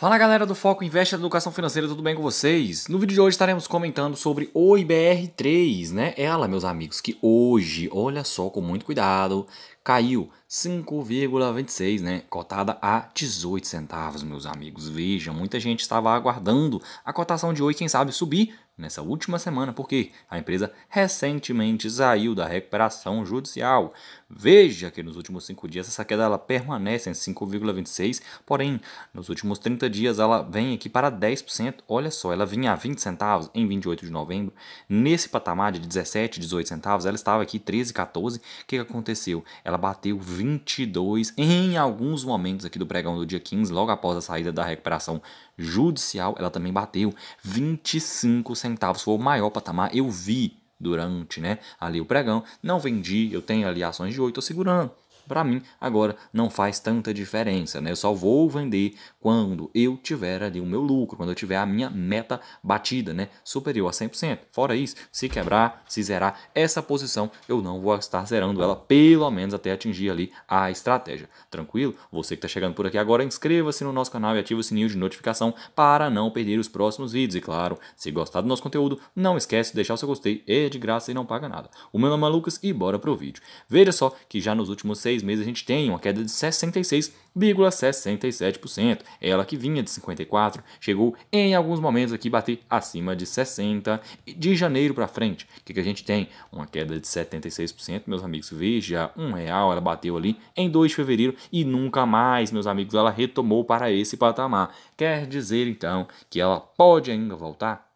Fala galera do Foco Investe da Educação Financeira, tudo bem com vocês? No vídeo de hoje estaremos comentando sobre o IBR3, né? Ela, meus amigos, que hoje, olha só, com muito cuidado, caiu 5,26, né? Cotada a 18 centavos, meus amigos. Vejam, muita gente estava aguardando a cotação de hoje, quem sabe subir, nessa última semana, porque a empresa recentemente saiu da recuperação judicial. Veja que nos últimos cinco dias essa queda ela permanece em 5,26, porém, nos últimos 30 dias ela vem aqui para 10%. Olha só, ela vinha a 20 centavos em 28 de novembro. Nesse patamar de 17, 18 centavos, ela estava aqui 13, 14. O que, aconteceu? Ela bateu 22 em alguns momentos aqui do pregão do dia 15, logo após a saída da recuperação judicial, ela também bateu 25 centavos centavos foi o maior patamar. Eu vi durante né, ali o pregão, não vendi, eu tenho ali ações de 8, estou segurando para mim agora não faz tanta diferença, né? Eu só vou vender quando eu tiver ali o meu lucro, quando eu tiver a minha meta batida, né? Superior a 100%. Fora isso, se quebrar, se zerar essa posição, eu não vou estar zerando ela pelo menos até atingir ali a estratégia. Tranquilo? Você que está chegando por aqui agora, inscreva-se no nosso canal e ative o sininho de notificação para não perder os próximos vídeos. E claro, se gostar do nosso conteúdo, não esquece de deixar o seu gostei, é de graça e não paga nada. O meu nome é Lucas e bora pro vídeo. Veja só que já nos últimos seis seis meses a gente tem uma queda de 66,67%. Ela que vinha de 54, chegou em alguns momentos aqui bater acima de 60 de janeiro para frente. O que, que a gente tem? Uma queda de 76%, meus amigos. Veja, um real ela bateu ali em 2 de fevereiro e nunca mais, meus amigos, ela retomou para esse patamar. Quer dizer então que ela pode ainda voltar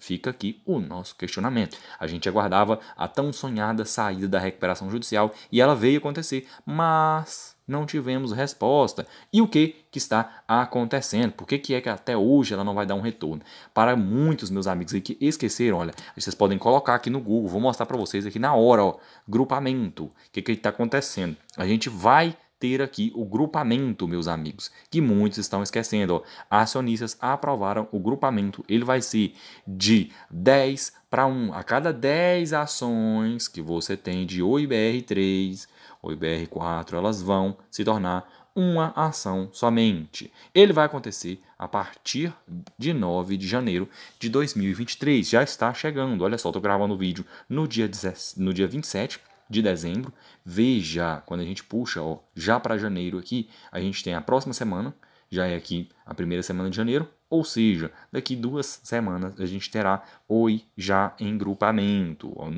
Fica aqui o nosso questionamento. A gente aguardava a tão sonhada saída da recuperação judicial e ela veio acontecer, mas não tivemos resposta. E o que, que está acontecendo? Por que, que é que até hoje ela não vai dar um retorno? Para muitos meus amigos aí que esqueceram, olha, vocês podem colocar aqui no Google, vou mostrar para vocês aqui na hora, ó, grupamento, o que está acontecendo. A gente vai ter aqui o grupamento, meus amigos, que muitos estão esquecendo. Ó. Acionistas aprovaram o grupamento, ele vai ser de 10 para 1. A cada 10 ações que você tem de OIBR3 oibr 4 elas vão se tornar uma ação somente. Ele vai acontecer a partir de 9 de janeiro de 2023. Já está chegando. Olha só, estou gravando o vídeo no dia, 10, no dia 27 de dezembro. Veja, quando a gente puxa ó, já para janeiro aqui, a gente tem a próxima semana, já é aqui a primeira semana de janeiro, ou seja, daqui duas semanas a gente terá oi já em grupamento. O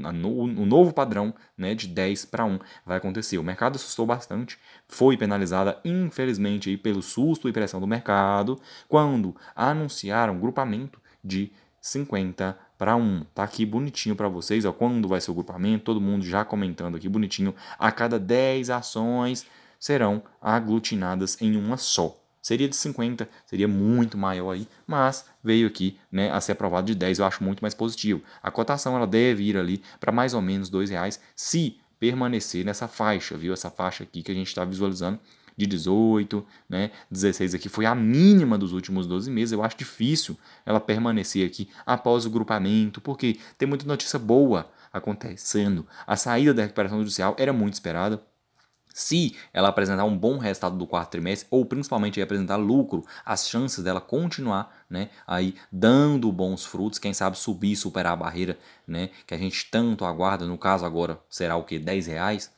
novo padrão né, de 10 para 1 vai acontecer. O mercado assustou bastante, foi penalizada, infelizmente, aí, pelo susto e pressão do mercado, quando anunciaram grupamento de 50 para um. Tá aqui bonitinho para vocês, ó, quando vai ser o grupamento, todo mundo já comentando aqui bonitinho. A cada 10 ações serão aglutinadas em uma só. Seria de 50, seria muito maior aí, mas veio aqui né, a ser aprovado de 10, eu acho muito mais positivo. A cotação ela deve ir ali para mais ou menos R$ reais se permanecer nessa faixa, viu? Essa faixa aqui que a gente está visualizando de 18, né? 16 aqui foi a mínima dos últimos 12 meses. Eu acho difícil ela permanecer aqui após o grupamento, porque tem muita notícia boa acontecendo. A saída da recuperação judicial era muito esperada se ela apresentar um bom resultado do quarto trimestre, ou principalmente apresentar lucro, as chances dela continuar né, aí dando bons frutos, quem sabe subir, superar a barreira né, que a gente tanto aguarda, no caso agora será o que? 10 reais,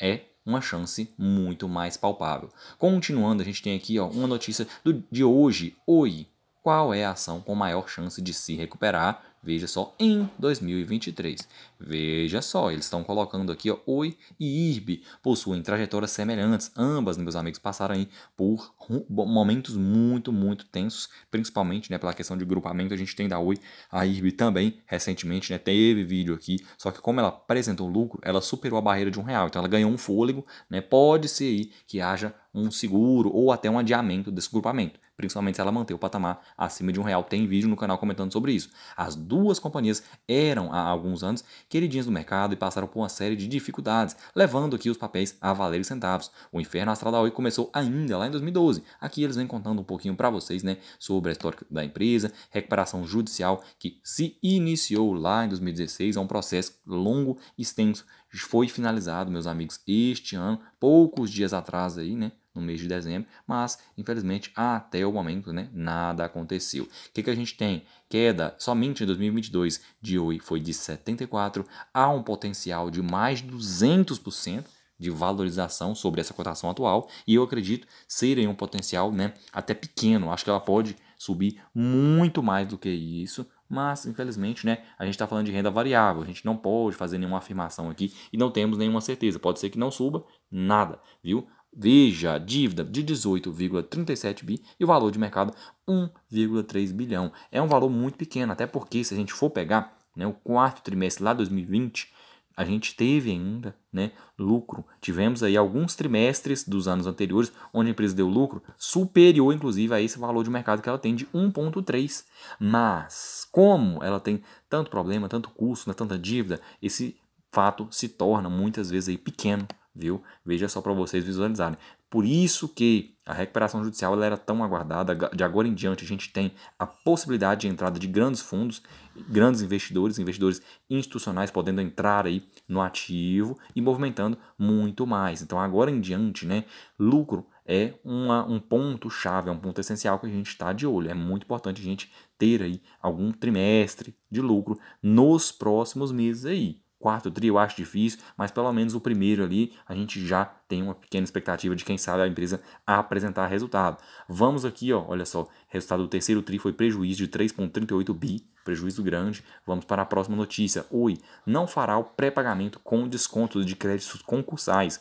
é uma chance muito mais palpável. Continuando, a gente tem aqui ó, uma notícia do, de hoje. Oi, qual é a ação com maior chance de se recuperar Veja só, em 2023. Veja só, eles estão colocando aqui, ó, Oi e IRB possuem trajetórias semelhantes. Ambas, meus amigos, passaram aí por momentos muito, muito tensos, principalmente, né, pela questão de grupamento. A gente tem da Oi, a IRB também, recentemente, né, teve vídeo aqui, só que como ela apresentou lucro, ela superou a barreira de um real, então ela ganhou um fôlego, né, pode ser aí que haja um seguro ou até um adiamento desse grupamento principalmente se ela manter o patamar acima de um real. Tem vídeo no canal comentando sobre isso. As duas companhias eram há alguns anos queridinhas do mercado e passaram por uma série de dificuldades, levando aqui os papéis a valer centavos. O inferno astral da Oi começou ainda lá em 2012. Aqui eles vêm contando um pouquinho para vocês, né, sobre a história da empresa, recuperação judicial que se iniciou lá em 2016, é um processo longo, extenso, foi finalizado, meus amigos, este ano, poucos dias atrás aí, né? no mês de dezembro, mas infelizmente até o momento né, nada aconteceu. O que, que a gente tem? Queda somente em 2022 de Oi foi de 74 a um potencial de mais de 200% de valorização sobre essa cotação atual e eu acredito ser em um potencial né, até pequeno. Acho que ela pode subir muito mais do que isso, mas infelizmente né, a gente está falando de renda variável, a gente não pode fazer nenhuma afirmação aqui e não temos nenhuma certeza. Pode ser que não suba nada, viu? Veja, dívida de 18,37 bi e o valor de mercado 1,3 bilhão. É um valor muito pequeno, até porque se a gente for pegar né, o quarto trimestre lá de 2020, a gente teve ainda né, lucro. Tivemos aí alguns trimestres dos anos anteriores onde a empresa deu lucro superior, inclusive, a esse valor de mercado que ela tem de 1,3. Mas, como ela tem tanto problema, tanto custo, né, tanta dívida, esse fato se torna muitas vezes aí pequeno viu? Veja só para vocês visualizarem. Por isso que a recuperação judicial ela era tão aguardada. De agora em diante, a gente tem a possibilidade de entrada de grandes fundos, grandes investidores, investidores institucionais podendo entrar aí no ativo e movimentando muito mais. Então, agora em diante, né, lucro é uma, um ponto chave, é um ponto essencial que a gente está de olho. É muito importante a gente ter aí algum trimestre de lucro nos próximos meses aí quarto tri eu acho difícil, mas pelo menos o primeiro ali a gente já tem uma pequena expectativa de quem sabe a empresa apresentar resultado. Vamos aqui, ó, olha só, resultado do terceiro tri foi prejuízo de 3,38 bi, prejuízo grande. Vamos para a próxima notícia. Oi, não fará o pré-pagamento com desconto de créditos concursais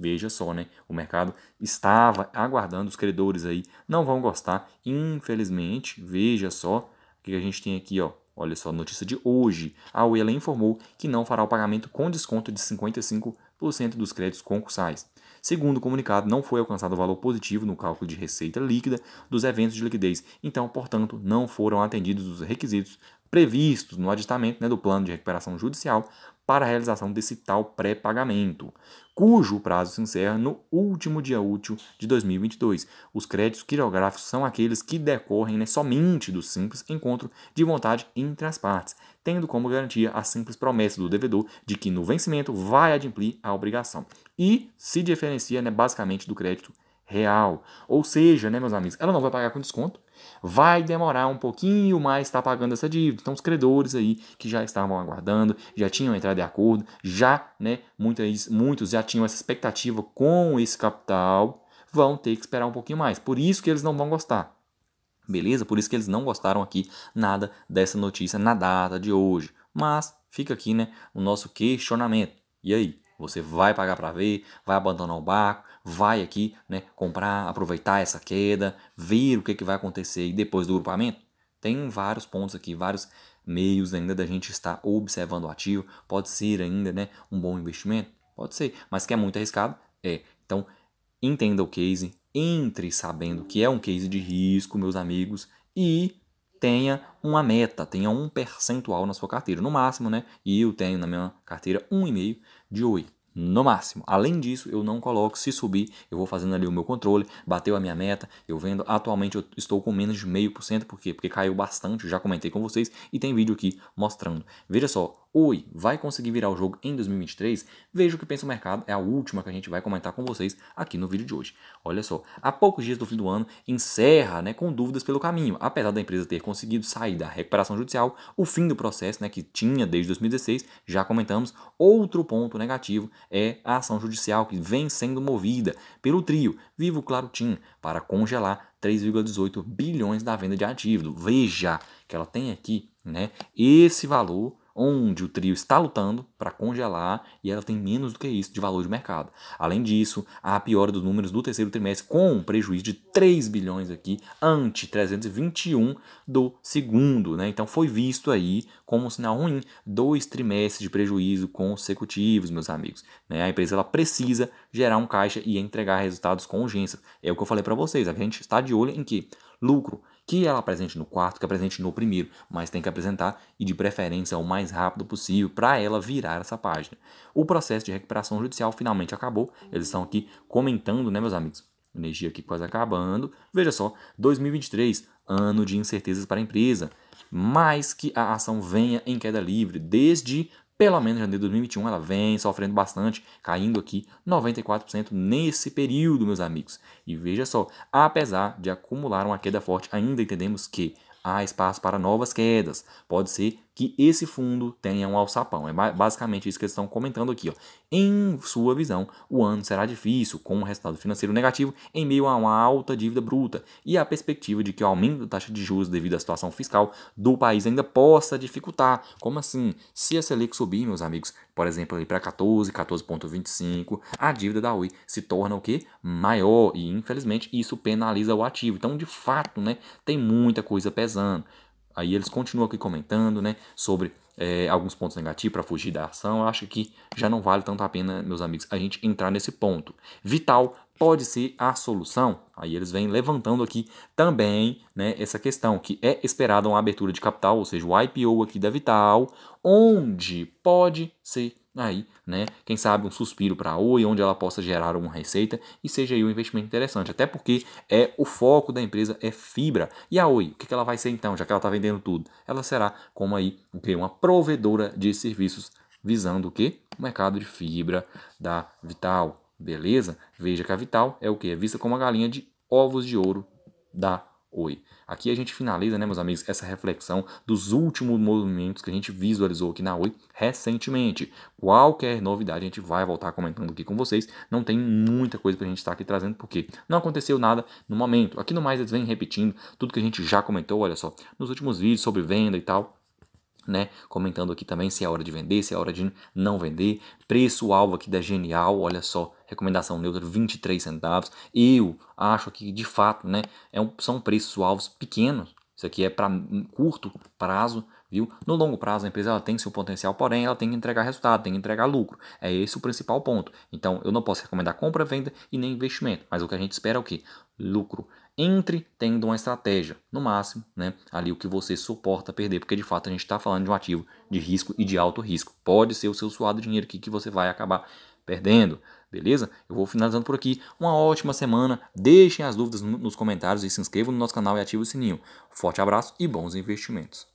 veja só, né? O mercado estava aguardando os credores aí, não vão gostar, infelizmente. Veja só o que a gente tem aqui, ó. Olha só, a notícia de hoje. A UELA informou que não fará o pagamento com desconto de 55% dos créditos concursais. Segundo o comunicado, não foi alcançado o valor positivo no cálculo de receita líquida dos eventos de liquidez, então, portanto, não foram atendidos os requisitos previstos no aditamento né, do plano de recuperação judicial para a realização desse tal pré-pagamento, cujo prazo se encerra no último dia útil de 2022. Os créditos quirográficos são aqueles que decorrem né, somente do simples encontro de vontade entre as partes, tendo como garantia a simples promessa do devedor de que no vencimento vai adimplir a obrigação. E se diferencia né, basicamente do crédito real. Ou seja, né, meus amigos, ela não vai pagar com desconto, vai demorar um pouquinho mais estar tá pagando essa dívida. Então, os credores aí que já estavam aguardando, já tinham entrado em acordo, já, né, muitas, muitos já tinham essa expectativa com esse capital, vão ter que esperar um pouquinho mais. Por isso que eles não vão gostar. Beleza? Por isso que eles não gostaram aqui nada dessa notícia na data de hoje. Mas fica aqui, né, o nosso questionamento. E aí? Você vai pagar para ver, vai abandonar o barco, vai aqui, né, comprar, aproveitar essa queda, ver o que, que vai acontecer e depois do grupamento. Tem vários pontos aqui, vários meios ainda da gente estar observando o ativo. Pode ser ainda, né, um bom investimento, pode ser, mas que é muito arriscado, é. Então, entenda o case, entre sabendo que é um case de risco, meus amigos, e tenha uma meta, tenha um percentual na sua carteira, no máximo, né? E eu tenho na minha carteira 1,5 de oi. No máximo. Além disso, eu não coloco. Se subir, eu vou fazendo ali o meu controle. Bateu a minha meta. Eu vendo. Atualmente eu estou com menos de meio por cento. Por quê? Porque caiu bastante. Já comentei com vocês. E tem vídeo aqui mostrando. Veja só Oi vai conseguir virar o jogo em 2023? Veja o que pensa o mercado, é a última que a gente vai comentar com vocês aqui no vídeo de hoje. Olha só, há poucos dias do fim do ano, encerra né, com dúvidas pelo caminho. Apesar da empresa ter conseguido sair da recuperação judicial, o fim do processo né, que tinha desde 2016, já comentamos, outro ponto negativo é a ação judicial que vem sendo movida pelo trio Vivo Claro Tim para congelar 3,18 bilhões da venda de ativo. Veja que ela tem aqui né, esse valor onde o trio está lutando para congelar e ela tem menos do que isso de valor de mercado. Além disso, a piora dos números do terceiro trimestre com um prejuízo de 3 bilhões aqui ante 321 do segundo, né? Então foi visto aí como um sinal ruim, dois trimestres de prejuízo consecutivos, meus amigos, né? A empresa ela precisa gerar um caixa e entregar resultados com urgência. É o que eu falei para vocês, a gente está de olho em que lucro, que ela apresente no quarto, que apresente no primeiro, mas tem que apresentar e de preferência o mais rápido possível para ela virar essa página. O processo de recuperação judicial finalmente acabou, eles estão aqui comentando, né, meus amigos? Energia aqui quase acabando. Veja só, 2023, ano de incertezas para a empresa, mas que a ação venha em queda livre desde pelo menos janeiro de 2021, ela vem sofrendo bastante, caindo aqui 94% nesse período, meus amigos. E veja só, apesar de acumular uma queda forte, ainda entendemos que há espaço para novas quedas. Pode ser que esse fundo tenha um alçapão. É basicamente isso que eles estão comentando aqui. Ó. Em sua visão, o ano será difícil, com um resultado financeiro negativo em meio a uma alta dívida bruta e a perspectiva de que o aumento da taxa de juros devido à situação fiscal do país ainda possa dificultar. Como assim? Se a Selic subir, meus amigos, por exemplo, para 14, 14,25, a dívida da Ue se torna o que? Maior e, infelizmente, isso penaliza o ativo. Então, de fato, né, tem muita coisa pesando. Aí eles continuam aqui comentando, né, sobre é, alguns pontos negativos para fugir da ação. Eu acho que já não vale tanto a pena, meus amigos, a gente entrar nesse ponto. Vital pode ser a solução? Aí eles vêm levantando aqui também né, essa questão, que é esperada uma abertura de capital, ou seja, o IPO aqui da Vital, onde pode ser aí, né, quem sabe um suspiro para a Oi, onde ela possa gerar uma receita e seja aí um investimento interessante, até porque é o foco da empresa é fibra. E a Oi, o que, ela vai ser então, já que ela está vendendo tudo? Ela será como aí o que uma provedora de serviços visando o que? O mercado de fibra da Vital, beleza? Veja que a Vital é o que é vista como a galinha de ovos de ouro da Oi. Aqui a gente finaliza, né, meus amigos, essa reflexão dos últimos movimentos que a gente visualizou aqui na Oi recentemente. Qualquer novidade a gente vai voltar comentando aqui com vocês. Não tem muita coisa pra gente estar aqui trazendo, porque não aconteceu nada no momento. Aqui no mais eles vêm repetindo tudo que a gente já comentou, olha só, nos últimos vídeos sobre venda e tal. Né? Comentando aqui também se é hora de vender, se é hora de não vender. Preço-alvo aqui da Genial, olha só, recomendação neutra 23 centavos. Eu acho que de fato, né, é um, são preços alvos pequenos. Isso aqui é para um curto prazo, Viu? No longo prazo, a empresa ela tem seu potencial, porém ela tem que entregar resultado, tem que entregar lucro. É esse o principal ponto. Então, eu não posso recomendar compra, venda e nem investimento, mas o que a gente espera é o quê? Lucro. Entre tendo uma estratégia, no máximo, né? Ali o que você suporta perder, porque de fato a gente está falando de um ativo de risco e de alto risco. Pode ser o seu suado dinheiro aqui que você vai acabar perdendo. Beleza? Eu vou finalizando por aqui. Uma ótima semana. Deixem as dúvidas nos comentários e se inscrevam no nosso canal e ativem o sininho. Forte abraço e bons investimentos.